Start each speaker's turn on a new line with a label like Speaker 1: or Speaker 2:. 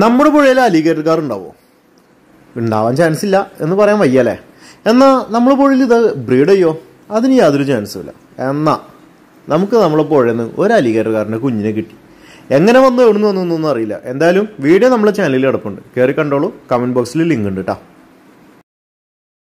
Speaker 1: നമ്മുടെ പുഴയിൽ അലിഗേറ്റർകാർ ഉണ്ടാവാൻ ചാൻസ് ഇല്ല എന്ന് പറയാൻ വയ്യല്ലേ എന്നാൽ നമ്മുടെ പുഴയിൽ ഇത് ബ്രീഡ് ചെയ്യോ അതിന് യാതൊരു ചാൻസും ഇല്ല എന്നാൽ നമുക്ക് നമ്മളെ പുഴയിൽ നിന്ന് ഒരു അലിഗേറ്റർകാരൻ്റെ കുഞ്ഞിനെ കിട്ടി എങ്ങനെ വന്നു എവിടുന്ന് വന്നു എന്നൊന്നും അറിയില്ല എന്തായാലും വീഡിയോ നമ്മളെ ചാനലിൽ കിടപ്പുണ്ട് കയറി കണ്ടോളൂ കമൻറ്റ് ബോക്സിൽ ലിങ്ക് ഉണ്ട് കേട്ടോ